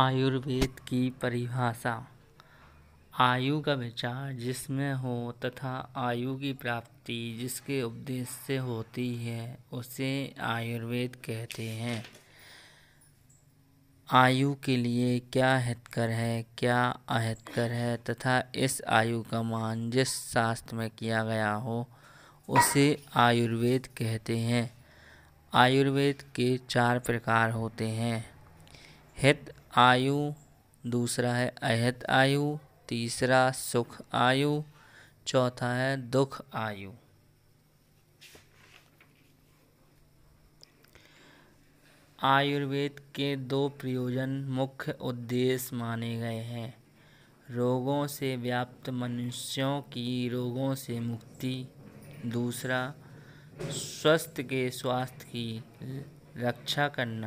आयुर्वेद की परिभाषा आयु का विचार जिसमें हो तथा आयु की प्राप्ति जिसके उपदेश से होती है उसे आयुर्वेद कहते हैं आयु के लिए क्या हितकर है क्या अहितकर है तथा इस आयु का मान जिस शास्त्र में किया गया हो उसे आयुर्वेद कहते हैं आयुर्वेद के चार प्रकार होते हैं हित आयु दूसरा है अहत आयु तीसरा सुख आयु चौथा है दुख आयु आयुर्वेद के दो प्रयोजन मुख्य उद्देश्य माने गए हैं रोगों से व्याप्त मनुष्यों की रोगों से मुक्ति दूसरा स्वस्थ के स्वास्थ्य की रक्षा करना